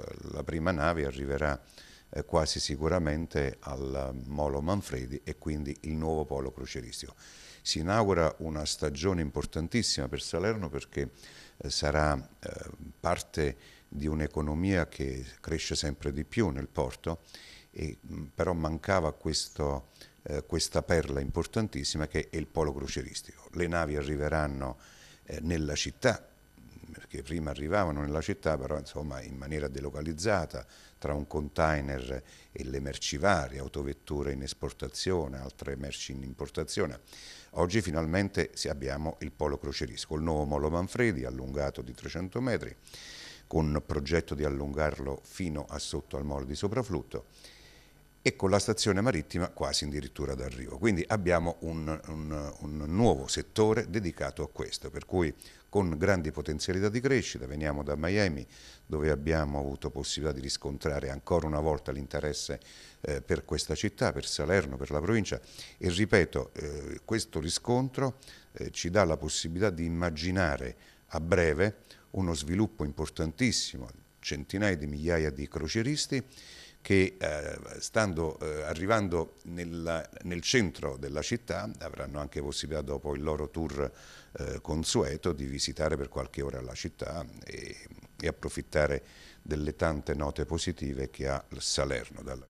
Eh, la prima nave arriverà eh, quasi sicuramente al Molo Manfredi e quindi il nuovo polo croceristico. Si inaugura una stagione importantissima per Salerno perché eh, sarà parte di un'economia che cresce sempre di più nel porto, e, però mancava questo, questa perla importantissima che è il polo croceristico. Le navi arriveranno nella città che prima arrivavano nella città, però insomma, in maniera delocalizzata, tra un container e le merci varie, autovetture in esportazione, altre merci in importazione. Oggi finalmente abbiamo il polo crocierisco, il nuovo Molo Manfredi, allungato di 300 metri, con progetto di allungarlo fino a sotto al molo di Sopraflutto e con la stazione marittima quasi addirittura d'arrivo. Quindi abbiamo un, un, un, nuovo settore dedicato a questo, per cui con grandi potenzialità di crescita, veniamo da Miami dove abbiamo avuto possibilità di riscontrare ancora una volta l'interesse eh, per questa città, per Salerno, per la provincia e ripeto, eh, questo riscontro eh, ci dà la possibilità di immaginare a breve uno sviluppo importantissimo, centinaia di migliaia di croceristi che eh, stando, eh, arrivando nel, nel, centro della città avranno anche possibilità dopo il loro tour eh, consueto di visitare per qualche ora la città e, e approfittare delle tante note positive che ha Salerno.